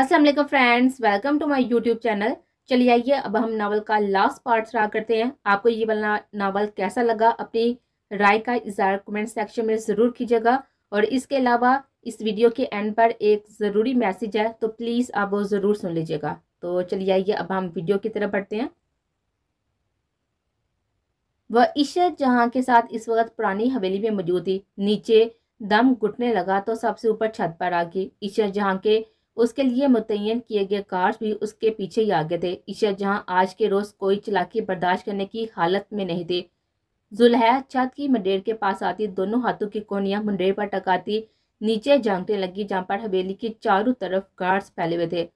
Aslam friends welcome to my YouTube channel चलिए आइए अब हम नावल का लास्ट पार्ट रहा करते हैं आपको ये वाला नावल कैसा लगा अपनी राय का इजहार कमेंट सेक्शन में ज़रूर कीजिएगा और इसके अलावा इस वीडियो के एंड पर एक ज़रूरी मैसेज है तो प्लीज़ आप वो ज़रूर सुन लीजिएगा तो चलिए आइए अब हम वीडियो की तरफ बढ़ते हैं वह इशरत जहाँ के साथ इस वक्त पुरानी हवेली में मौजूद थी नीचे दम घुटने लगा तो सबसे ऊपर छत पर आ गई इशरत जहाँ के उसके लिए मुतयन किए गए कार्ड भी उसके पीछे ही आगे थे ईशा जहाँ आज के रोज़ कोई चलाकी बर्दाश्त करने की हालत में नहीं थे जुल्हा छत की मंडेर के पास आती दोनों हाथों की कोनिया मंडेर पर टकाती नीचे झांकने लगी जहाँ पर हवेली के चारों तरफ गार्ड्स फैले हुए थे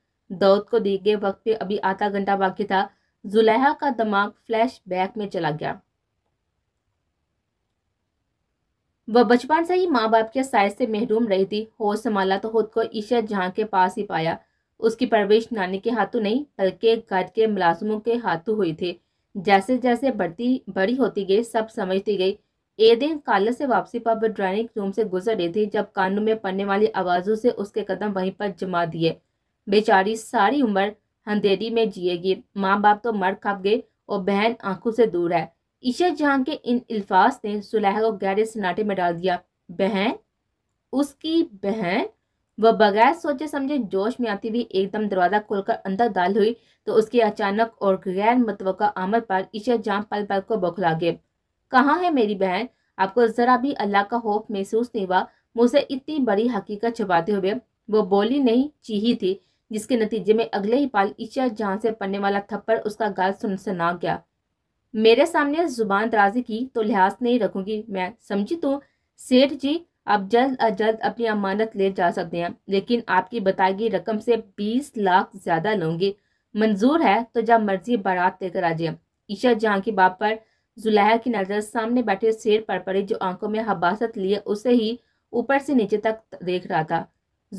दौद को दिए गए वक्त पे अभी आधा घंटा बाकी था जुलेहा का दिमाग फ्लैश बैक में चला गया वह बचपन से ही माँ बाप के साय से महरूम रही थी होश संभाला तो खुद को ईशा जहाँ के पास ही पाया उसकी परवरिश नानी के हाथों नहीं बल्कि घर के मुलाजमों के हाथों हुई थी जैसे जैसे बढ़ती बड़ी होती गई सब समझती गई एक दिन काले से वापसी पर वह ड्राइंग रूम से गुजर रही थी जब कानों में पड़ने वाली आवाज़ों से उसके कदम वहीं पर जमा दिए बेचारी सारी उम्र अंधेरी में जिएगी माँ बाप तो मर खप गए और बहन आंखों से दूर है ईशा जहां के इन अल्फाज ने सुलह को गहरे सन्नाटे में डाल दिया बहन उसकी बहन वह बगैर सोचे समझे जोश में आती हुई एकदम दरवाज़ा खोलकर अंदर दाल हुई तो उसके अचानक और गैर का आमर पर ईशा जहां पल पल को बौखला गए कहाँ है मेरी बहन आपको ज़रा भी अल्लाह का खौफ महसूस नहीं हुआ मुझसे इतनी बड़ी हकीकत छुपाते हुए वो बोली नहीं चीही थी जिसके नतीजे में अगले ही पाल ईशा जहां से पड़ने वाला थप्पड़ उसका गाल सुन सुना गया मेरे सामने जुबान दराजी की तो लिहाज नहीं रखूंगी मैं समझी तो सेठ जी आप जल्द अज जल्द अपनी अमानत ले जा सकते हैं लेकिन आपकी बताई गई रकम से बीस लाख ज़्यादा लूंगी मंजूर है तो जब मर्जी बारात लेकर आ जाए ईशा जहाँ के बाप पर जुलाहा की नज़र सामने बैठे शेर पर पड़ी जो आंखों में हबासत लिए उसे ही ऊपर से नीचे तक देख रहा था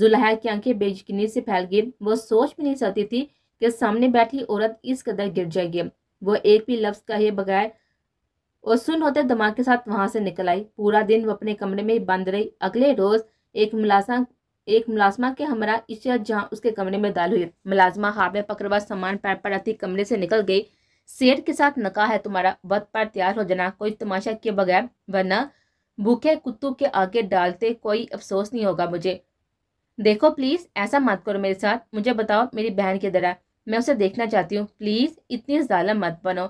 जुलाहा की आंखें बेजकिनी से फैल गई वो सोच भी नहीं सकती थी कि सामने बैठी औरत इस कदर गिर जाएगी वो एक भी लफ्ज़ कहे बगैर सुन होते दिमाग के साथ वहां से निकल आई पूरा दिन वो अपने कमरे में बंद रही अगले रोज एक मुलाजा एक मुलाजमा के हमरा इशा जहाँ उसके कमरे में दाल हुई मुलाजमा हाथ में पकड़वा सामान पैर पर आती कमरे से निकल गई शेर के साथ नका है तुम्हारा वध पर तैयार हो जाना कोई तमाशा किए बगैर वरना भूखे कुत्तू के आगे डालते कोई अफसोस नहीं होगा मुझे देखो प्लीज़ ऐसा मत करो मेरे साथ मुझे बताओ मेरी बहन की तरह मैं उसे देखना चाहती हूँ प्लीज़ इतनी जालम मत बनो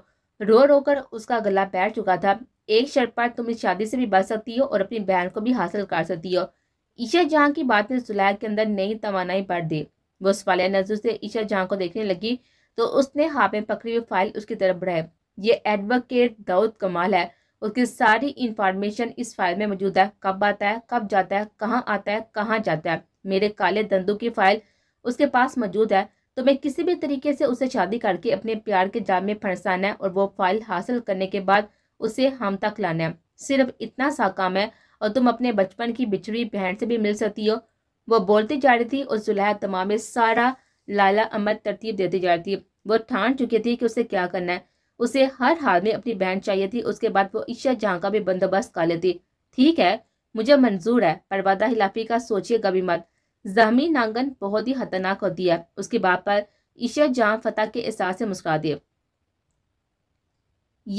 रो रो कर उसका गला बैठ चुका था एक शर्त पर तुम इस शादी से भी बच सकती हो और अपनी बहन को भी हासिल कर सकती हो ईशा जहाँ की बात ने सुलह के अंदर नई तोानाई बढ़ दी वो वाले नजर से ईशा जहाँ को देखने लगी तो उसने हाथ में पकड़ी हुई फाइल उसकी तरफ बढ़ाई ये एडवोकेट दाऊद कमाल है उसकी सारी इंफॉर्मेशन इस फाइल में मौजूद है कब आता है कब जाता है कहाँ आता है कहाँ जाता है मेरे काले दंदू की फाइल उसके पास मौजूद है तो मैं किसी भी तरीके से उसे शादी करके अपने प्यार के जाम में फंसाना है और वो फाइल हासिल करने के बाद उसे हम तक लाना है सिर्फ इतना सा काम है और तुम अपने बचपन की बिछड़ी बहन से भी मिल सकती हो वो बोलती जा रही थी और जुलह तमाम सारा लाला अमर तरतीब देती जा रही थी वो ठान चुकी थी कि उसे क्या करना है उसे हर हाल में अपनी बहन चाहिए थी उसके बाद वो ईशा जहाँ का भी बंदोबस्त कर लेती ठीक है मुझे मंजूर है पर वादा हिलाफी का सोचिएगा भी मत जहमी नांगन बहुत ही खतरनाक होती है उसके बाद पर ईशा जहां फतेह के एहसास से मुस्कुरा दिए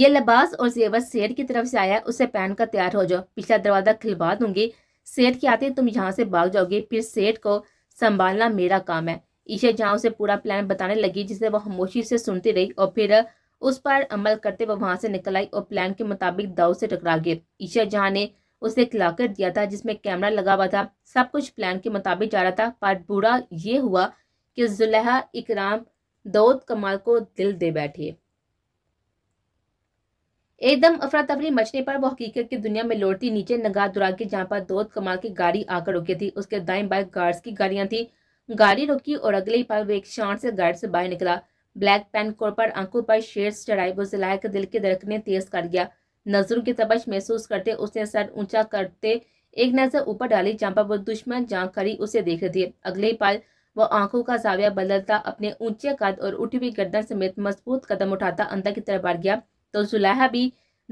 ये लिबास और जेवर सेठ की तरफ से आया उसे पहन कर तैयार हो जाओ पिछला दरवाजा खिलवा दूंगी सेठ के आते तुम यहाँ से भाग जाओगे फिर सेठ को संभालना मेरा काम है ईशा जहाँ उसे पूरा प्लान बताने लगी जिसे वह खामोशी से सुनती रही और फिर उस पर अमल करते वह वहां से निकल आई और प्लान के मुताबिक दाऊ से टकरा गए ईशा जहाँ ने उसे खिलाकर दिया था जिसमें कैमरा लगा हुआ था सब कुछ प्लान के मुताबिक जा रहा था पर बुरा ये हुआ कि जुलहा इकराम दौद कमाल को दिल दे बैठे एकदम अफरा तफरी मचने पर वो हकीकत की दुनिया में लौटती नीचे नगा दुरा के जहाँ पर दौद कमाल की गाड़ी आकर रुकी थी उसके दाएं बाएं गार्ड्स की गाड़ियां थी गाड़ी रुकी और अगले ही पल वो एक शान से गार्ड से बाहर निकला ब्लैक पेन कोट पर आंखों पर शेर चढ़ाई वो जिलाय के दिल के धड़कने तेज कर गया नजरों की तपश महसूस करते उसने सर ऊंचा करते एक नजर ऊपर डाली पर वो दुश्मन जांग खड़ी उसे देख रही थी अगले पाल वो आंखों का जाविया बदलता अपने ऊंचे कद और उठी हुई गर्दन समेत मजबूत कदम उठाता अंदर की तरफ बढ़ गया तो सुलाहा भी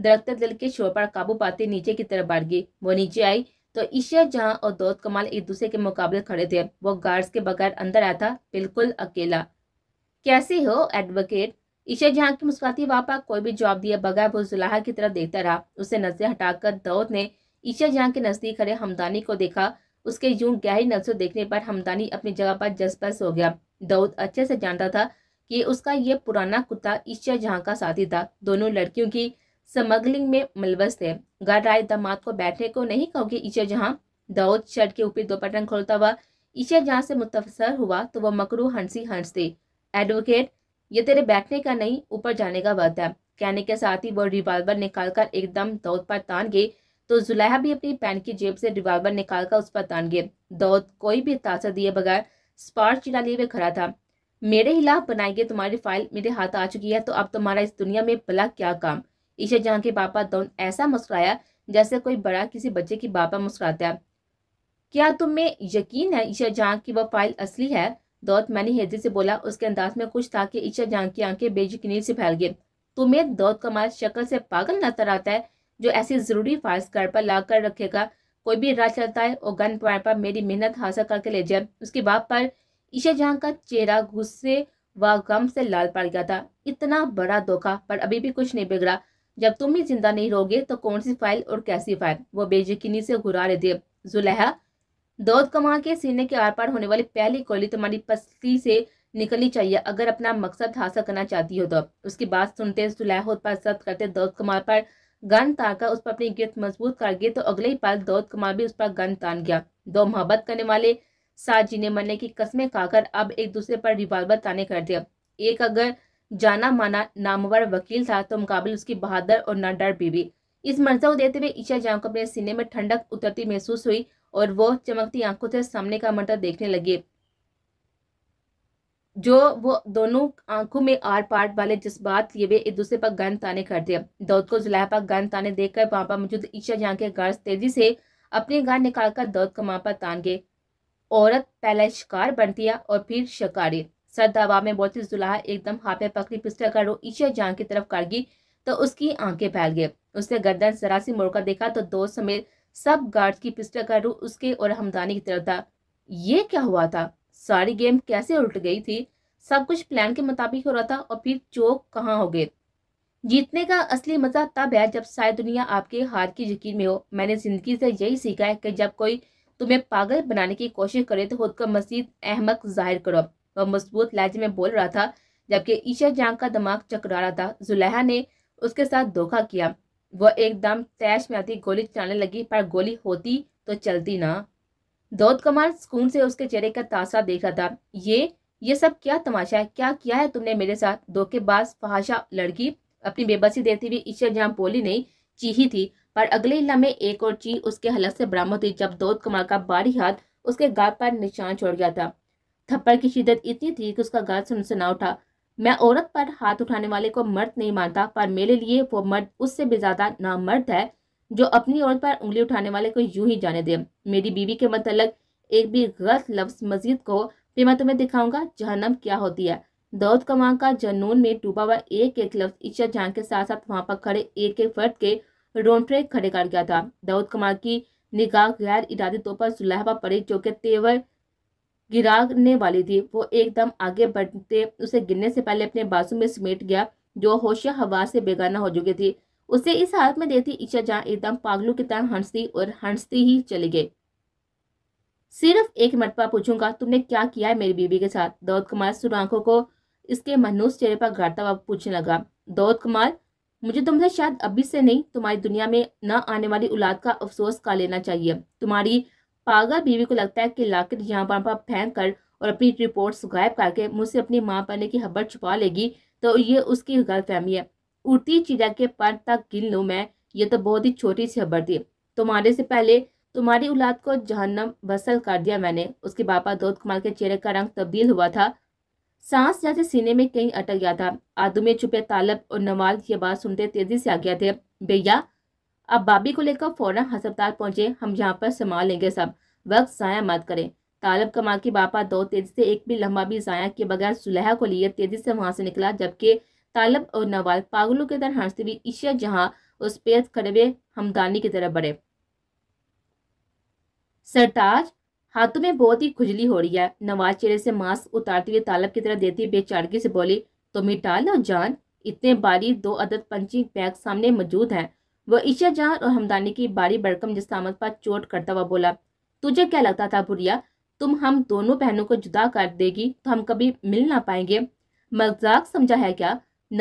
दरख्त दिल के शोर पर काबू पाते नीचे की तरफ बढ़ गई वो नीचे आई तो ईशा जहां और दौत कमाल एक दूसरे के मुकाबले खड़े थे वो गार्ड्स के बगैर अंदर आया था बिल्कुल अकेला कैसे हो एडवोकेट ईशा जहां की मुस्कुराती वापा कोई भी जवाब दिए बगैर वो जुलाहा की तरफ देखता रहा उसे नजरें हटाकर दौद ने ईशा जहां के नजदीक खड़े हमदानी को देखा उसके यूं गहरी नजर देखने पर हमदानी अपनी जगह पर जसपस हो गया दौद अच्छे से जानता था कि उसका ये पुराना कुत्ता ईशा जहां का साथी था दोनों लड़कियों की स्मगलिंग में मलबस थे घर राय दमाद को बैठने को नहीं कहोगे ईशा जहां दाऊद शर्ट के ऊपर दो पटन खोलता हुआ ईशा जहां से मुतफसर हुआ तो वह मकरू हंसी हंसती एडवोकेट ये तेरे बैठने का नहीं ऊपर जाने का वक्त है कहने के साथ ही वो रिवाल्वर निकालकर एकदम दौद पर तान गए तो जुलाहा भी अपनी पैन की जेब से रिवाल्वर निकालकर उस पर तान गए दौद कोई भी तासा दिए बगैर स्पार्क चिड़ा लिए हुए खड़ा था मेरे खिलाफ बनाई गई तुम्हारी फाइल मेरे हाथ आ चुकी है तो अब तुम्हारा इस दुनिया में भला क्या काम ईशा जहाँ के पापा दौद ऐसा मुस्कुराया जैसे कोई बड़ा किसी बच्चे की बापा मुस्कुराता है क्या तुम्हें यकीन है ईशा जहाँ की वह फाइल असली है दौत मैंने हैदरी से बोला उसके अंदाज में कुछ था कि ईशा जान की आंखें बेजकीनी से फैल गई तुम्हें दौत कमाल शक्ल से पागल नजर आता है जो ऐसी जरूरी फाइल्स घर पर ला कर रखेगा कोई भी राह चलता है और गन पॉइंट पर मेरी मेहनत हासिल करके ले जाए उसके बाप पर ईशा जहाँ का चेहरा गुस्से व गम से लाल पड़ गया था इतना बड़ा धोखा पर अभी भी कुछ नहीं बिगड़ा जब तुम ही जिंदा नहीं रहोगे तो कौन सी फाइल और कैसी फाइल वो बेयकीनी से घुरा रहे थे जुलेहा दौद कमा के सीने के आर पार होने वाली पहली गोली तुम्हारी पस्ती से निकलनी चाहिए अगर अपना मकसद हासिल करना चाहती हो तो उसकी बात सुनते सुलहत पर जब्त करते दौद कमार पर गन ताका उस पर अपनी गिरत मजबूत कर गई तो अगले ही पल दौद कमार भी उस पर गन तान गया दो मोहब्बत करने वाले साथ जीने मरने की कस्में खाकर अब एक दूसरे पर रिवाल्वर ताने कर दिया एक अगर जाना माना नामवर वकील था तो मुकाबले उसकी बहादुर और न डर बीवी इस मर्जा को देते हुए ईशा जान को अपने सीने में ठंडक उतरती महसूस हुई और वो चमकती आंखों से सामने का मंटर देखने लगे जो वो दोनों आंखों में आर पार वाले जज्बात लिए हुए एक दूसरे पर गन ताने कर दिया दौद को जुलाहा पर गन ताने देखकर वहां पर मौजूद ईशा जहाँ के गार्ड तेजी से अपने गार निकालकर दौद को वहां पर तान गए औरत पहला शिकार बनती है और फिर शिकारी सर दबाव में बोलती जुलाहा एकदम हाथे पकड़ी पिस्टल कर वो ईशा जहाँ की तरफ कर गई तो उसकी आंखें फैल गई उसने गर्दन जरा सी मुड़कर देखा तो दोस्त समेत सब गार्ड्स की पिस्टल का रुख उसके और हमदानी की तरफ था ये क्या हुआ था सारी गेम कैसे उलट गई थी सब कुछ प्लान के मुताबिक हो रहा था और फिर चौक कहाँ हो गए जीतने का असली मजा तब है जब शायद दुनिया आपके हार की यकीन में हो मैंने जिंदगी से यही सीखा है कि जब कोई तुम्हें पागल बनाने की कोशिश करे तो खुद को मजीद अहमक जाहिर करो वह मजबूत लहजे में बोल रहा था जबकि ईशा जांग का दिमाग चकरा रहा था जुलेहा ने उसके साथ धोखा किया वह एकदम तैश में आती गोली चलाने लगी पर गोली होती तो चलती ना दौद कमाल सुकून से उसके चेहरे का तासा देख रहा था ये ये सब क्या तमाशा है क्या किया है तुमने मेरे साथ धोखेबाज फहाशा लड़की अपनी बेबसी देती हुई ईश्वर जहाँ बोली नहीं चीही थी पर अगले लम्हे एक और चीह उसके हलक से बरामद हुई जब दौद कमाल का बारी हाथ उसके गाल पर निशान छोड़ गया था थप्पड़ की शिदत इतनी थी कि उसका गाल सुन सुना उठा मैं औरत पर हाथ उठाने वाले को मर्द नहीं मानता पर मेरे लिए वो मर्द उससे भी ज्यादा नामर्द है जो अपनी औरत पर उंगली उठाने वाले को यूं ही जाने दे मेरी बीवी के मतलब एक भी गलत लफ्ज मजीद को भी मैं तुम्हें दिखाऊंगा जहनम क्या होती है दौद कमां का जनून में डूबा हुआ एक एक लफ्ज ईशा जहां के साथ साथ वहां पर खड़े एक एक फर्द के रोनटे खड़े कर गया था दाऊद कमां की निगाह गैर इरादे तौर पर सुलहबा पड़े जो कि तेवर गिराने वाली थी वो एकदम आगे बढ़ते उसे गिरने से पहले अपने बाजू में समेट गया जो होशिया हवा से बेगाना हो चुकी थी उसे इस हालत में देती ईशा जहाँ एकदम पागलों की तरह हंसती और हंसती ही चली गई सिर्फ एक मरतबा पूछूंगा तुमने क्या किया है मेरी बीबी के साथ दौद कुमार सुराखों को इसके मनुष चेहरे पर गाड़ता हुआ पूछने लगा दौद कुमार मुझे तुमसे शायद अभी से नहीं तुम्हारी दुनिया में न आने वाली औलाद का अफसोस का लेना चाहिए तुम्हारी पागल बीवी को लगता है कि लाकिन यहाँ पर फेंक कर और अपनी रिपोर्ट्स गायब करके मुझसे अपनी माँ बनने की खबर छुपा लेगी तो ये उसकी गलतफहमी है उड़ती चिड़िया के पर तक गिन लूँ मैं ये तो बहुत ही छोटी सी खबर थी तुम्हारे से पहले तुम्हारी औलाद को जहन्नम बसल कर दिया मैंने उसके पापा दौद कुमार के चेहरे का रंग तब्दील हुआ था सांस जैसे सीने में कहीं अटक गया था आदमी छुपे तालब और नवाल ये बात सुनते तेजी से आ गया थे भैया अब बाबी को लेकर फौरन अस्पताल पहुंचे हम यहाँ पर संभाल लेंगे सब वक्त ज़ाया मत करें तालब कमा के बापा दो तेजी से एक भी लंबा भी ज़ाया के बगैर सुलह को लिए तेजी से वहां से निकला जबकि तालब और नवाल पागलों की तरह हंसती हुई ईशा जहाँ उस पेड़ खड़े हमदानी की तरफ बढ़े सरताज हाथों में बहुत ही खुजली हो रही है नवाज चेहरे से मास्क उतारते हुए तालब की तरह देती बेचारगी से बोली तुम्हें तो डाल और जान इतने बारी दो अदद पंचिंग बैग सामने मौजूद हैं वह ईशा जहां और हमदानी की बारी बड़कम जिसमत पर चोट करता हुआ बोला तुझे क्या लगता था बुढ़िया तुम हम दोनों बहनों को जुदा कर देगी तो हम कभी मिल ना पाएंगे मजाक समझा है क्या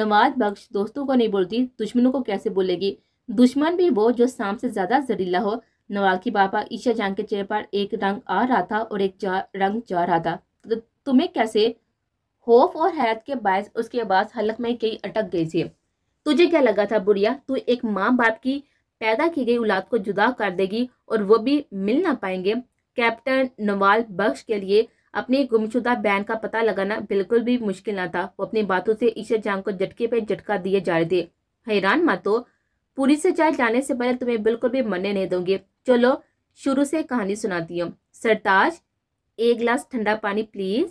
नवाज बख्श दोस्तों को नहीं बोलती दुश्मनों को कैसे बोलेगी दुश्मन भी वो जो सांप से ज्यादा जहरीला हो नवाज की बापा ईशा जहां के चेहरे पर एक रंग आ रहा था और एक जा, रंग जा रहा था तो तुम्हें कैसे खौफ और हैरत के बायस उसकी आवाज हलक में कई अटक गई थी तुझे क्या लगा था बुढ़िया तू एक माँ बाप की पैदा की गई औलाद को जुदा कर देगी और वो भी मिल ना पाएंगे कैप्टन नवाल बख्श के लिए अपनी गुमशुदा बहन का पता लगाना बिल्कुल भी मुश्किल ना था वो अपनी बातों से ईशर जान को झटके पे झटका दिए जा रहे थे हैरान मातो पूरी से चाय जाने से पहले तुम्हें बिल्कुल भी मरने नहीं दूंगी चलो शुरू से कहानी सुनाती हूँ सरताज एक गिलास ठंडा पानी प्लीज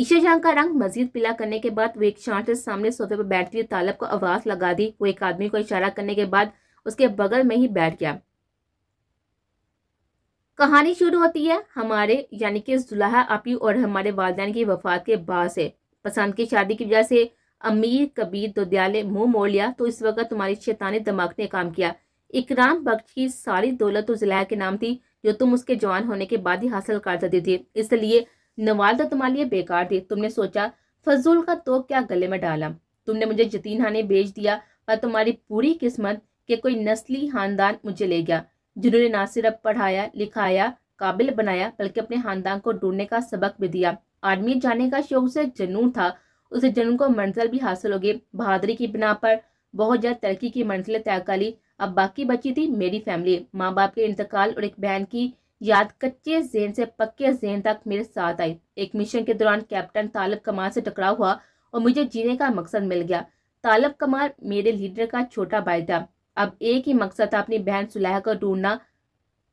ईशा जहां का रंग मजीद पीला करने के बाद वो एक शांत से सामने सोफे पर बैठती हुई तालब को आवाज़ लगा दी वो एक आदमी को इशारा करने के बाद उसके बगल में ही बैठ गया कहानी शुरू होती है हमारे यानी कि जुलाहा आपी और हमारे वालदेन की वफात के बाद से पसंद की शादी की वजह से अमीर कबीर दोदयाले मुंह मोड़ लिया तो इस वक्त तुम्हारी शैतानी दिमाग ने काम किया इकराम बख्श की सारी दौलत तो जुलाहा के नाम थी जो तुम उसके जवान होने के बाद ही हासिल कर देती थी इसलिए नवाल तो तुम्हारे लिए बेकार थी तुमने सोचा फजूल का तो क्या गले में डाला तुमने मुझे जतीन खाने बेच दिया और तुम्हारी पूरी किस्मत के कोई नस्ली खानदान मुझे ले गया जिन्होंने ना सिर्फ पढ़ाया लिखाया काबिल बनाया बल्कि अपने खानदान को ढूंढने का सबक भी दिया आदमी जाने का शौक से जनून था उसे जनून को मंजिल भी हासिल हो गई बहादुरी की बिना पर बहुत ज़्यादा तरक्की की मंजिलें तय कर ली अब बाकी बची थी मेरी फैमिली माँ बाप के इंतकाल और एक बहन की याद कच्चे जेन से पक्के जेन तक मेरे साथ आई एक मिशन के दौरान कैप्टन तालब कमाल से टकराव हुआ और मुझे जीने का मकसद मिल गया तालब कमाल मेरे लीडर का छोटा भाई था अब एक ही मकसद था अपनी बहन सुलह को ढूंढना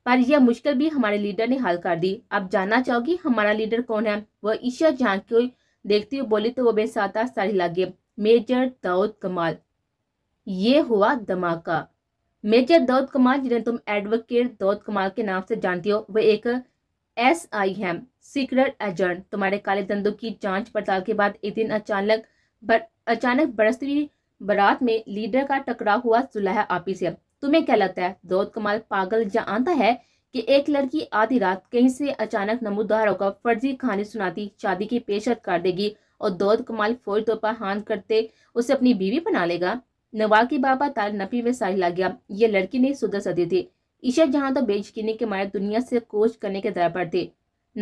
पर यह मुश्किल भी हमारे लीडर ने हल कर दी अब जानना चाहोगी हमारा लीडर कौन है वह ईशा जहाँ की देखती हुई बोली तो वो मेरे साथ सारी लागे मेजर दाऊद कमाल ये हुआ धमाका मेजर दौद कमाल जिन्हें तुम एडवोकेट दौद कमाल के नाम से जानती हो वे एक एस आई हैम सीक्रेट एजेंट तुम्हारे काले दंदों की जांच पड़ताल के बाद एक दिन अचानक बर, अचानक बरसती बारात में लीडर का टकराव हुआ सुलह आपी से तुम्हें क्या लगता है दौद कमाल पागल आता है कि एक लड़की आधी रात कहीं से अचानक नमूदार का फर्जी कहानी सुनाती शादी की पेशकश कर देगी और दौद कमाल फौरी तौर पर हान करते उसे अपनी बीवी बना लेगा नवाकी बाबा तार नपी में साहिल आ गया ये लड़की नहीं सुधर सदी थी ईशा जहां तो बेचकीने के मारे दुनिया से कोच करने के दर पर थे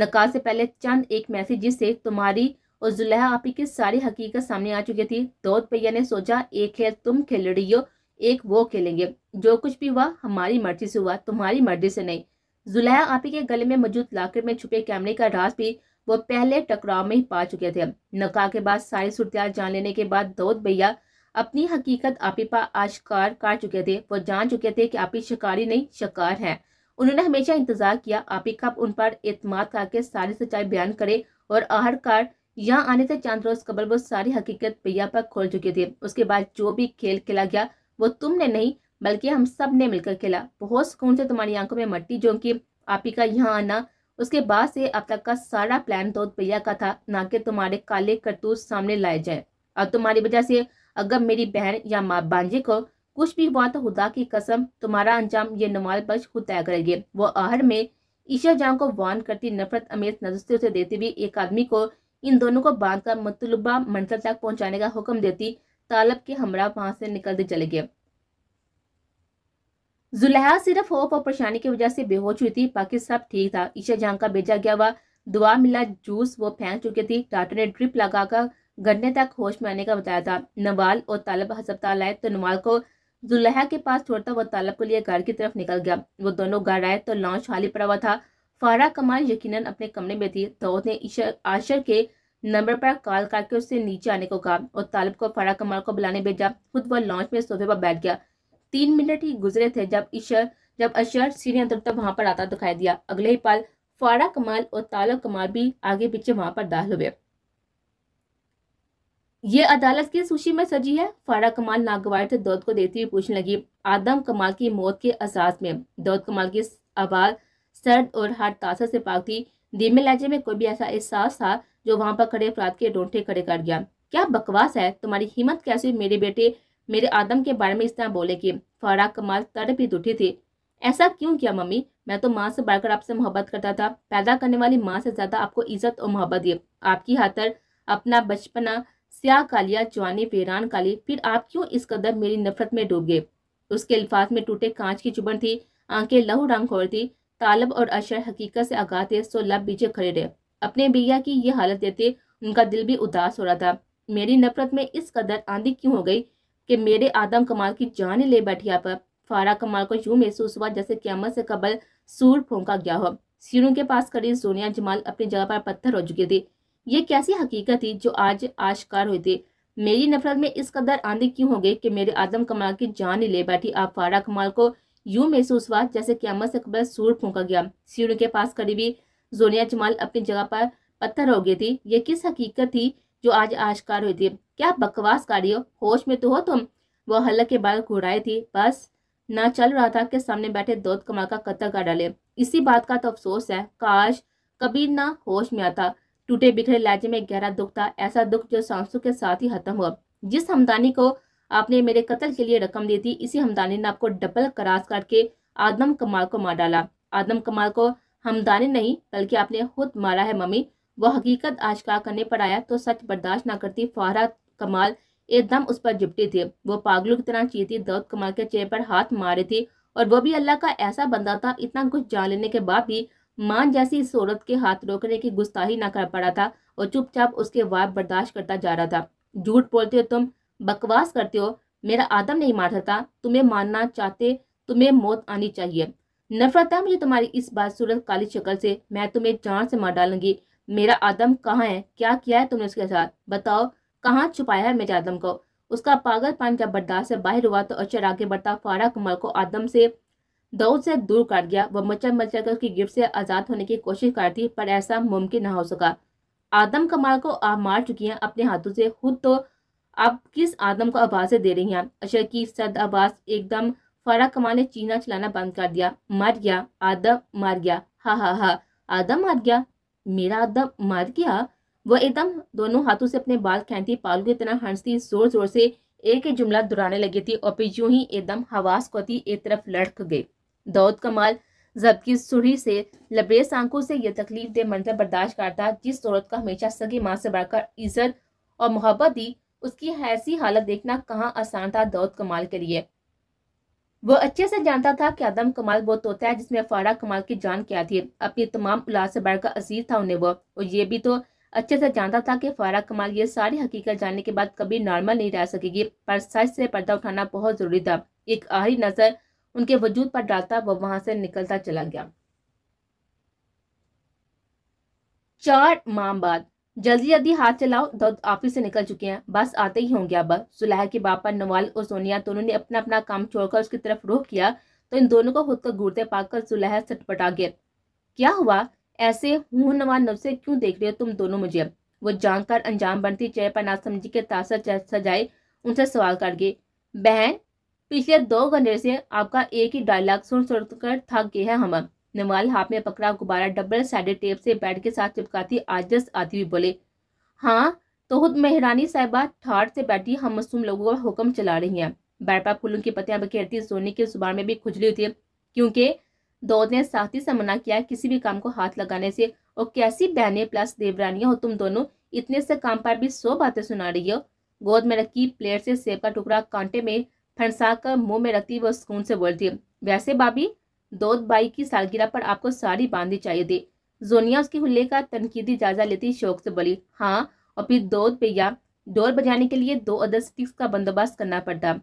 नकाज से पहले चंद एक मैसेज जिससे तुम्हारी और जुल्हा आपी की सारी हकीकत सामने आ चुकी थी दौद भैया ने सोचा एक खेल तुम खेल रही हो एक वो खेलेंगे जो कुछ भी हुआ हमारी मर्जी से हुआ तुम्हारी मर्जी से नहीं जुल्हा आपी के गले में मौजूद लाकर में छुपे कैमरे का रास भी वो पहले टकराव में ही पा चुके थे नका के बाद सारी सुर्तियाँ जान लेने के बाद दौद भैया अपनी हकीकत आपीपा पा कार कर चुके थे वो जान चुके थे कि आपी शिकारी नहीं शिकार हैं उन्होंने हमेशा इंतजार किया आपी कब उन पर एतमाद करके सारी सच्चाई बयान करे और आखिरकार यहाँ आने से चांद रोज कबल वो सारी हकीकत पैया पर खोल चुके थे उसके बाद जो भी खेल खेला गया वो तुमने नहीं बल्कि हम सब ने मिलकर खेला बहुत सुकून से तुम्हारी आंखों में मट्टी जोंकी आपी का यहाँ आना उसके बाद से अब तक का सारा प्लान तो भैया का था ना कि तुम्हारे काले करतूत सामने लाए जाए अब तुम्हारी वजह से अगर मेरी बहन या माँ बांझे को कुछ भी हुआ तो खुदा की कसम तुम्हारा अंजाम ये नमाल बख्श खुद तय करेगी वो आहर में ईशा जान को वान करती नफरत अमेज नजर से देती हुई एक आदमी को इन दोनों को बांध कर मतलूबा मंजिल तक पहुंचाने का हुक्म देती तालब के हमरा वहां से निकलते चले गए जुलहा सिर्फ होप और परेशानी की वजह से बेहोश हुई थी बाकी सब ठीक था ईशा जान का भेजा गया हुआ दुआ मिला जूस वो फेंक चुकी थी डॉक्टर ने ड्रिप लगाकर घटने तक होश में आने का बताया था नवाल और तालब हस्पताल आए तो नवाल को जुल्हा के पास छोड़ता वह तालब को लिए घर की तरफ निकल गया वो दोनों घर आए तो लॉन्च खाली पड़ा हुआ था फारा कमाल यकीनन अपने कमरे में थी तो उसने आशर के नंबर पर कॉल करके उससे नीचे आने को कहा और तालब को फारा कमाल को बुलाने भेजा खुद वह लॉन्च में सोफे पर बैठ गया तीन मिनट ही गुजरे थे जब ईशर जब अशर सीने अंतर तक वहां पर आता दिखाई दिया अगले ही पाल फारा कमाल और तालब कमाल भी आगे पीछे वहां पर दाखिल हुए ये अदालत की सूची में सजी है फारा कमाल नागवार से दौद को देखती हुई पूछने लगी आदम कमाल की मौत के असास में दौद कमाल की आवाज सर्द और हर तासर से पाक थी धीमे लहजे में कोई भी ऐसा एहसास था जो वहां पर खड़े अपराध के डोंठे खड़े कर गया क्या बकवास है तुम्हारी हिम्मत कैसे मेरे बेटे मेरे आदम के बारे में इस तरह बोले कि फारा कमाल तड़प भी दुठी थी ऐसा क्यों किया मम्मी मैं तो माँ से बढ़कर आपसे मोहब्बत करता था पैदा करने वाली माँ से ज्यादा आपको इज्जत और मोहब्बत दी आपकी हाथर अपना बचपना स्या कालिया जवानी पेरान काली फिर आप क्यों इस कदर मेरी नफरत में डूब गए उसके अल्फाज में टूटे कांच की चुबन थी आंखें लहू रंग खोर थी तालब और अशर हकीकत से आगा थे सो लब बीचे खड़े रहे अपने भैया की ये हालत देते उनका दिल भी उदास हो रहा था मेरी नफरत में इस कदर आंधी क्यों हो गई कि मेरे आदम कमाल की जान ले बैठी आप फारा कमाल को यूं महसूस हुआ जैसे क्यामत से कबल सूर फोंका गया हो सीरों के पास खड़ी सोनिया जमाल अपनी जगह पर पत्थर हो चुकी थी ये कैसी हकीकत थी जो आज आश्कार हुई थी मेरी नफरत में इस कदर आंधी क्यों हो गई कि मेरे आदम कमाल की जान ही ले बैठी आप फारा कमाल को यूं महसूस हुआ जैसे क्यामत से कबल सूर फूका गया सीढ़ी के पास करीबी जोनिया जमाल अपनी जगह पर पत्थर हो गई थी ये किस हकीकत थी जो आज आश्कार हुई थी क्या बकवास कारी हो होश में तो हो तुम वो हल्ला के बाल घुराए थी बस ना चल रहा था कि सामने बैठे दौद कमाल का कत्ल कर डाले इसी बात का तो अफसोस है काश कभी ना होश में आता टूटे बिखरे लहजे में गहरा दुख था ऐसा दुख जो सांसों के साथ ही खत्म हुआ जिस हमदानी को आपने मेरे कत्ल के लिए रकम दी थी इसी हमदानी ने आपको डबल करास करके आदम कमाल को मार डाला आदम कमाल को हमदानी नहीं बल्कि आपने खुद मारा है मम्मी वो हकीकत आशकार करने पर आया तो सच बर्दाश्त ना करती फारा कमाल एकदम उस पर जुपटी थी वो पागलों की तरह चीती दौद कमाल के चेहरे पर हाथ मारे थी और वो भी अल्लाह का ऐसा बंदा था इतना कुछ जान लेने के बाद भी मां जैसी इस औरत के हाथ रोकने की गुस्ताही ना कर पड़ा था और चुपचाप उसके वाप बर्दाश्त करता जा रहा था झूठ बोलते हो तुम बकवास करते हो मेरा आदम नहीं मारता था तुम्हें मानना चाहते तुम्हें मौत आनी चाहिए नफरत है मुझे तुम्हारी इस बात सूरत काली शक्ल से मैं तुम्हें जान से मार डालूंगी मेरा आदम कहाँ है क्या किया है तुमने उसके साथ बताओ कहाँ छुपाया है मेरे आदम को उसका पागलपन जब बर्दाश्त से बाहर हुआ तो अचर आगे बढ़ता फारा कमल को आदम से दौड़ से दूर काट गया वह मचल मचल कर उसकी गिफ्ट से आज़ाद होने की कोशिश कर पर ऐसा मुमकिन ना हो सका आदम कमाल को आप मार चुकी हैं अपने हाथों से खुद तो आप किस आदम को आवाज़ें दे रही हैं अशर की सर्द आवाज़ एकदम फरा कमाल ने चीना चलाना बंद कर दिया मर गया आदम मर गया हा हा हा आदम मर गया मेरा आदम मर गया वह एकदम दोनों हाथों से अपने बाल खेती पालू की तरह हंसती जोर जोर से एक ही जुमला दोहराने लगी थी और फिर यूं ही एकदम हवास को थी एक तरफ लड़क गई दाऊद कमाल जबकि सुरी से लबरेज आंखों से यह तकलीफ दे मंजर बर्दाश्त करता जिस औरत का हमेशा सगी माँ से बढ़कर इज्जत और मोहब्बत दी उसकी ऐसी हालत देखना कहाँ आसान था दाऊद कमाल के लिए वो अच्छे से जानता था कि आदम कमाल वो तोता है जिसमें फारा कमाल की जान क्या थी अपनी तमाम उलाद से बढ़कर अजीज था उन्हें वो और ये भी तो अच्छे से जानता था कि फारा कमाल ये सारी हकीकत जानने के बाद कभी नॉर्मल नहीं रह सकेगी पर सच से पर्दा उठाना बहुत जरूरी था एक आहरी नज़र उनके वजूद पर डालता वह वहां से निकलता चला गया चार माह बाद जल्दी जल्दी हाथ चलाओ दौद ऑफिस से निकल चुके हैं बस आते ही होंगे अब सुलह के बापा नवाल और सोनिया दोनों ने अपना अपना काम छोड़कर उसकी तरफ रुख किया तो इन दोनों को खुद को घूरते पाकर सुलह सटपटा गया क्या हुआ ऐसे हूं नवा नव से क्यों देख रहे हो तुम दोनों मुझे वो जानकर अंजाम बनती चेहरे पर समझी के तासर सजाए उनसे सवाल कर गए बहन पिछले दो घंटे से आपका एक ही डायलॉग सुन सुनकर थक गए हैं हम नमाल हाथ में पकड़ा गुब्बारा डबल साइडेड टेप से बैठ के साथ चिपकाती आजस आती हुई बोले हाँ तो खुद मेहरानी साहबा ठाट से बैठी हम मसूम लोगों का हुक्म चला रही हैं बैठपा फूलों की पत्तियां बखेरती सोने की जुबान में भी खुजली हुई थी क्योंकि दौद ने साथी से मना किया किसी भी काम को हाथ लगाने से और कैसी बहने प्लस देवरानियां हो तुम दोनों इतने से काम पर भी सो बातें सुना रही हो गोद में रखी प्लेट से सेब का टुकड़ा कांटे में फंसा कर मुंह में रखती वह सुकून से बोलती वैसे भाभी दौद बाई की सालगिरह पर आपको साड़ी बांधनी चाहिए थी जोनिया उसकी हुल्ले का तनकीदी जायजा लेती शौक से बोली हाँ और फिर दौद भैया डोर बजाने के लिए दो अदर स्टिक्स का बंदोबस्त करना पड़ता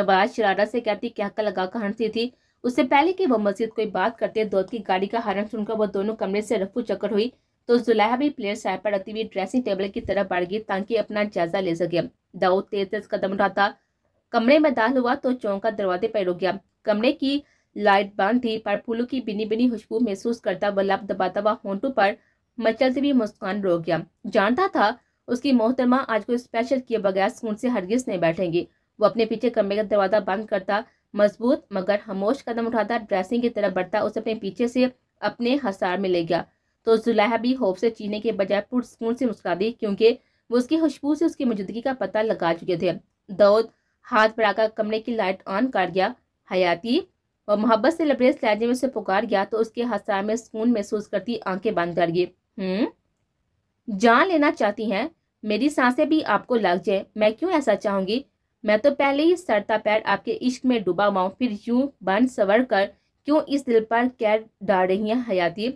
नवाज शरारा से कहती लगा कर हंसती थी उससे पहले कि वह मस्जिद कोई बात करते दौद की गाड़ी का हारन सुनकर वह दोनों कमरे से रफू चक्कर हुई तो जुलाहा भी प्लेयर साहब पर रखती हुई ड्रेसिंग टेबल की तरफ बढ़ गई ताकि अपना जायजा ले सके दाऊद तेज तेज कदम उठाता कमरे में दाल हुआ तो चौंका दरवाजे पर रुक गया कमरे की लाइट बंद थी पर फूलों की बिनी बिनी खुशबू महसूस करता लब दबाता हुआ होंटू पर मचलती हुई मुस्कान रोक गया जानता था उसकी मोहतरमा आज को स्पेशल किए बगैर स्कूल से हरगिज नहीं बैठेंगी वो अपने पीछे कमरे का दरवाजा बंद करता मजबूत मगर हमोश कदम उठाता ड्रेसिंग की तरफ बढ़ता उसे अपने पीछे से अपने हसार में ले गया तो जुलाहा भी होप से चीने के बजाय पुरस्कून से मुस्कुरा दी क्योंकि वो उसकी खुशबू से उसकी मौजूदगी का पता लगा चुके थे दौड़ हाथ बढ़ाकर कमरे की लाइट ऑन कर दिया हयाती और मोहब्बत से लबरेज लहजे में उसे पुकार गया तो उसके हसाए में सुकून महसूस करती आंखें बंद कर गई हम्म जान लेना चाहती हैं मेरी सांसें भी आपको लग जाए मैं क्यों ऐसा चाहूंगी मैं तो पहले ही सरता पैर आपके इश्क में डूबा हुआ फिर यूं बन सवर कर क्यों इस दिल पर कैद डाल रही हैं हयाती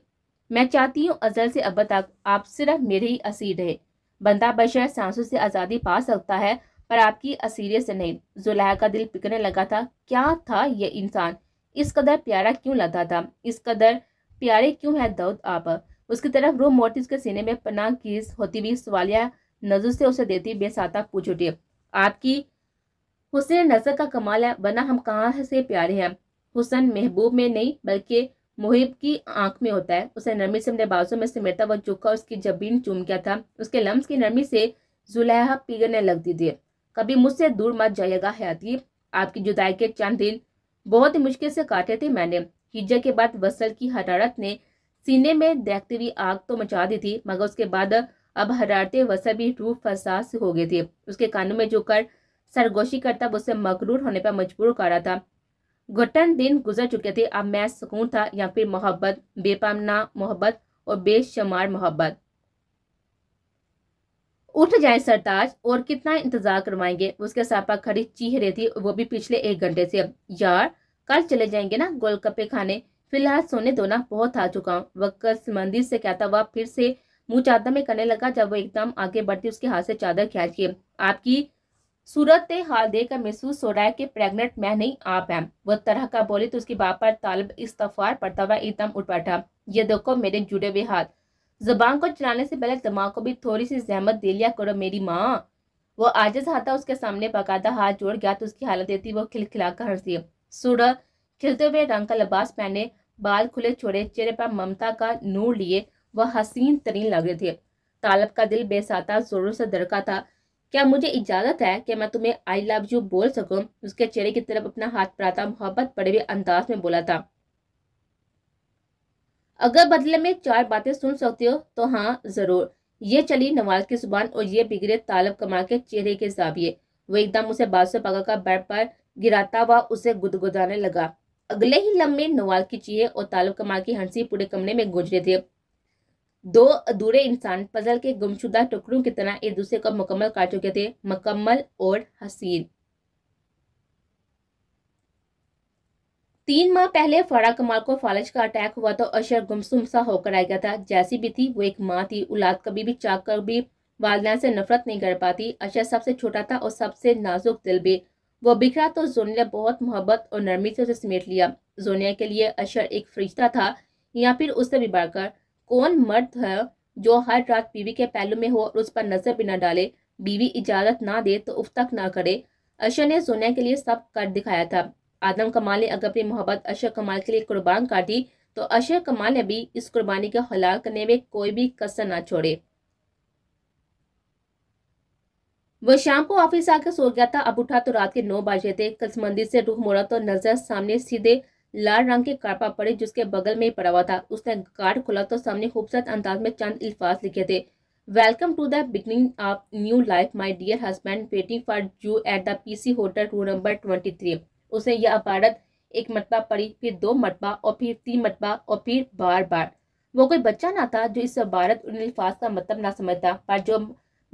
मैं चाहती हूँ अजल से अब तक आप सिर्फ मेरे ही असीर रहे बंदा बशर सांसों से आज़ादी पा सकता है पर आपकी असीरियत से नहीं जुलाया का दिल पिकने लगा था क्या था यह इंसान इस कदर प्यारा क्यों लगा था इस कदर प्यारे क्यों है दाऊद आप उसकी तरफ रो मोटी उसके सीने में पना कीस होती हुई सवालिया नजर से उसे देती बेसाता पूछ उठी आपकी हुसन नजर का कमाल है वरना हम कहाँ से प्यारे हैं हुसन महबूब में नहीं बल्कि मुहिब की आंख में होता है उसे नरमी से अपने बाजों में समेटा व चुका उसकी जबीन चूम गया था उसके लम्स की नरमी से जुलैहा पिघलने लगती थी कभी मुझसे दूर मत जाइएगा हयाती आपकी जुदाई के चंद दिन बहुत ही मुश्किल से काटे थे मैंने हिज्जा के बाद वसल की हरारत ने सीने में देखती हुई आग तो मचा दी थी मगर उसके बाद अब हरारते वसल भी रूह फसा हो गए थे उसके कानों में झुककर सरगोशी करता उसे मकरूर होने पर मजबूर कर रहा था घटन दिन गुजर चुके थे अब मैं सुकून था या फिर मोहब्बत बेपामना मोहब्बत और बेशुमार मोहब्बत उठ जाए सरताज और कितना इंतजार करवाएंगे उसके सापा खड़ी चीह रही थी वो भी पिछले एक घंटे से अब यार कल चले जाएंगे ना गोलगप्पे खाने फिलहाल सोने दो ना बहुत आ चुका हूँ वक्त मंदिर से कहता हुआ फिर से मुंह चादर में करने लगा जब वो एकदम आगे बढ़ती उसके हाथ से चादर खेच के आपकी सूरत हाल देखकर महसूस हो रहा है कि प्रेग्नेंट मैं नहीं आप हैं वो तरह का बोली तो उसके बाप पर तालब इस्तफार पड़ता हुआ एकदम उठ बैठा ये देखो मेरे जुड़े हुए हाथ जुबान को चलाने से पहले दिमाग को भी थोड़ी सी जहमत दे लिया करो मेरी माँ वो आज हाथा उसके सामने पकाता हाथ जोड़ गया तो उसकी हालत देती वो खिलखिलाकर हंसी सूरज खिलते हुए रंग का लिबास पहने बाल खुले छोड़े चेहरे पर ममता का नूर लिए वह हसीन तरीन लग रहे थे तालब का दिल बेसाता जोरों से दरका था क्या मुझे इजाज़त है कि मैं तुम्हें आई लव यू बोल सकूं उसके चेहरे की तरफ अपना हाथ पराता मोहब्बत बड़े हुए अंदाज में बोला था अगर बदले में चार बातें सुन सकते हो तो हाँ ज़रूर ये चली नवाल की जुबान और ये बिगड़े तालब कमाल के चेहरे के जाविये वो एकदम उसे बादशाह पगा का बैठ पर गिराता हुआ उसे गुदगुदाने लगा अगले ही लम्बे नवाल की चीहे और तालब कमाल की हंसी पूरे कमरे में गूंज रहे थे दो अधूरे इंसान पजल के गुमशुदा टुकड़ों की तरह एक दूसरे को मुकम्मल काट चुके थे मुकम्मल और हसीन तीन माह पहले फराह कमाल को फालज का अटैक हुआ तो अशर गुमसुम सा होकर आ गया था जैसी भी थी वो एक माँ थी औलाद कभी भी चाक कर भी वालदा से नफरत नहीं कर पाती अशर सबसे छोटा था और सबसे नाजुक दिल भी वो बिखरा तो जोनिया बहुत मोहब्बत और नरमी से उसे समेट लिया जोनिया के लिए अशर एक फरिश्ता था या फिर उससे भी बढ़कर कौन मर्द है जो हर रात बीवी के पहलू में हो और उस पर नजर भी ना डाले बीवी इजाजत ना दे तो उफ तक ना करे अशर ने सोनिया के लिए सब कर दिखाया था आदम कमाल ने अगर अपनी मोहब्बत अशर कमाल के लिए कुर्बान कर दी तो अशर कमाल ने भी इस कुर्बानी का हलाल करने में कोई भी कसर ना छोड़े वह शाम को ऑफिस आकर सो गया था अब उठा तो रात के नौ बजे थे कसमंदी से रूह मोड़ा तो नजर सामने सीधे लाल रंग के कारपा पड़े जिसके बगल में ही पड़ा हुआ था उसने कार्ड खोला तो सामने खूबसूरत अंदाज में चंद अल्फाज लिखे थे welcome to the beginning of new life my dear husband waiting for you at the PC hotel room number twenty three उसने यह अबारत एक मरतबा पढ़ी फिर दो मरतबा और फिर तीन मरतबा और फिर बार बार वो कोई बच्चा ना था जो इस अबारत उन अल्फाज का मतलब ना समझता पर जो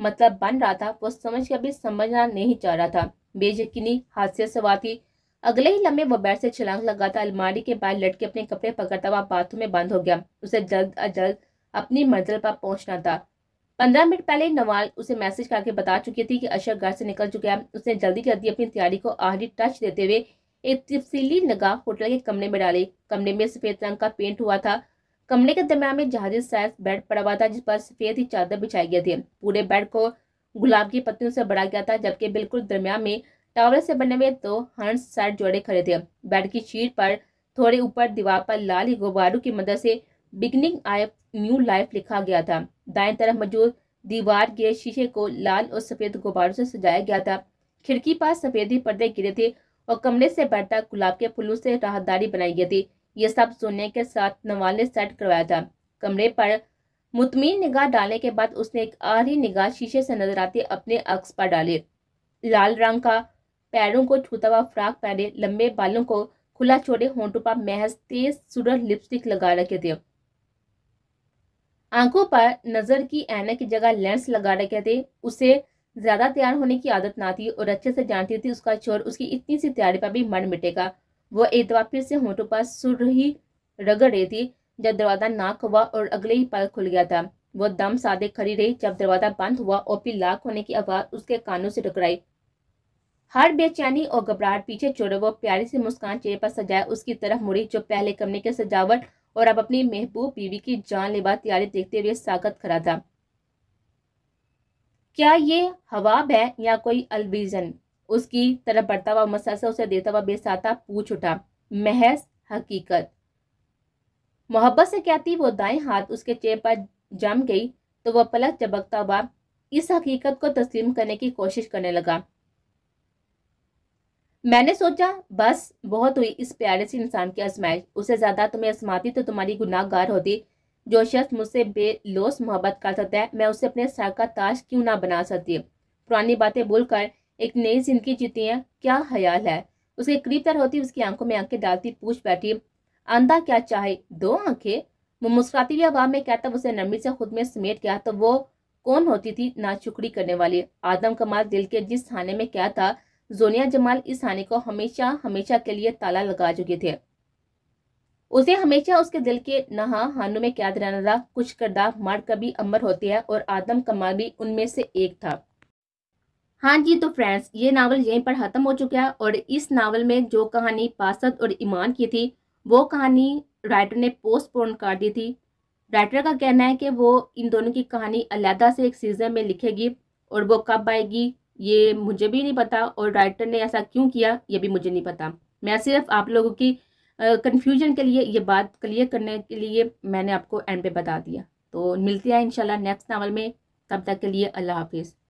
मतलब बन रहा था वो समझ कर भी समझना नहीं चाह रहा था बेयकीनी हादसे सवा थी अगले ही लम्बे वो बैट से छलांग लगाता अलमारी के बाहर लटके अपने कपड़े पकड़ता हुआ बाथरूम में बंद हो गया उसे जल्द अजल्द अपनी मंजिल पर पहुंचना था पंद्रह मिनट पहले नवाल उसे मैसेज करके बता चुकी थी कि अशर घर से निकल चुका है उसने जल्दी जल्दी अपनी तैयारी को आखिरी टच देते हुए एक तफसीली नगाह होटल के कमरे में डाले कमरे में सफेद रंग का पेंट हुआ था कमरे के दरम्यान में जहाजी साइज बेड पड़ा हुआ था जिस पर सफेद ही चादर बिछाई गई थी पूरे बेड को गुलाब की पत्तियों से बढ़ा गया था जबकि बिल्कुल दरम्यान में टावर से बने हुए दो हंस साइड जोड़े खड़े थे बेड की शीट पर थोड़े ऊपर दीवार पर लाल ही गुब्बारों की मदद से बिगनिंग आई न्यू लाइफ लिखा गया था दाएं तरफ मौजूद दीवार के शीशे को लाल और सफ़ेद गुब्बारों से सजाया गया था खिड़की पर सफ़ेदी पर्दे गिरे थे और कमरे से बैठा गुलाब के फूलों से राहदारी बनाई गई थी ये सब सोने के साथ नवाल ने सेट करवाया था कमरे पर मुतमिन निगाह डालने के बाद उसने एक आरी निगाह शीशे से नजर आते अपने अक्स पर डाले लाल रंग का पैरों को छूता हुआ फ्राक पहने लंबे बालों को खुला छोड़े होंटों पर महज तेज सुडर लिपस्टिक लगा रखे थे आंखों पर नज़र की ऐनक की जगह लेंस लगा रखे थे उसे ज़्यादा तैयार होने की आदत ना थी और अच्छे से जानती थी उसका चोर उसकी इतनी सी तैयारी पर भी मन मिटेगा वो एक दवा फिर से होटो पर सुर ही रगड़ रही थी जब दरवाज़ा नाक हुआ और अगले ही पल खुल गया था वो दम सादे खड़ी रही जब दरवाज़ा बंद हुआ और फिर लाख होने की आवाज़ उसके कानों से टकराई हर बेचैनी और घबराहट पीछे छोड़े वो प्यारी सी मुस्कान चेहरे पर सजाए उसकी तरफ मुड़ी जो पहले कमरे के सजावट और अब अपनी महबूब बीवी की जानलेवा तैयारी देखते हुए सागत करा था क्या ये हवाब है या कोई अलविजन उसकी तरफ बढ़ता हुआ मसासा उसे देता हुआ बेसाता पूछ उठा महज हकीकत मोहब्बत से कहती वो दाएं हाथ उसके चेहरे पर जम गई तो वह पलक चबकता हुआ इस हकीकत को तस्लीम करने की कोशिश करने लगा मैंने सोचा बस बहुत हुई इस प्यारे से इंसान की आजमाइश उसे ज़्यादा तुम्हें आजमाती तो तुम्हारी गुनाहगार होती जो शख्स मुझसे बेलोस मोहब्बत कर सकता है मैं उसे अपने सर का ताश क्यों ना बना सकती पुरानी बातें बोलकर एक नई जिंदगी जीती है क्या ख्याल है उसके करीब तर होती उसकी आंखों में आंखें डालती पूछ बैठी अंधा क्या चाहे दो आंखें वो मुस्कुराती हुई आवाज में कहता उसे नरमी से खुद में समेट गया तो वो कौन होती थी ना करने वाली आदम कमाल दिल के जिस थाने में क्या था जोनिया जमाल इस हानि को हमेशा हमेशा के लिए ताला लगा चुके थे उसे हमेशा उसके दिल के नहा हानों में क्या रहना था कुछ करदा मार कभी अमर होते हैं और आदम कमाल भी उनमें से एक था हाँ जी तो फ्रेंड्स ये नावल यहीं पर ख़त्म हो चुका है और इस नावल में जो कहानी पासद और ईमान की थी वो कहानी राइटर ने पोस्टपोन कर दी थी राइटर का कहना है कि वो इन दोनों की कहानी अलहदा से एक सीज़न में लिखेगी और वो कब आएगी ये मुझे भी नहीं पता और राइटर ने ऐसा क्यों किया ये भी मुझे नहीं पता मैं सिर्फ आप लोगों की कन्फ्यूजन के लिए ये बात क्लियर करने के लिए मैंने आपको एंड पे बता दिया तो मिलते हैं इंशाल्लाह नेक्स्ट नावल में तब तक के लिए अल्लाह हाफिज़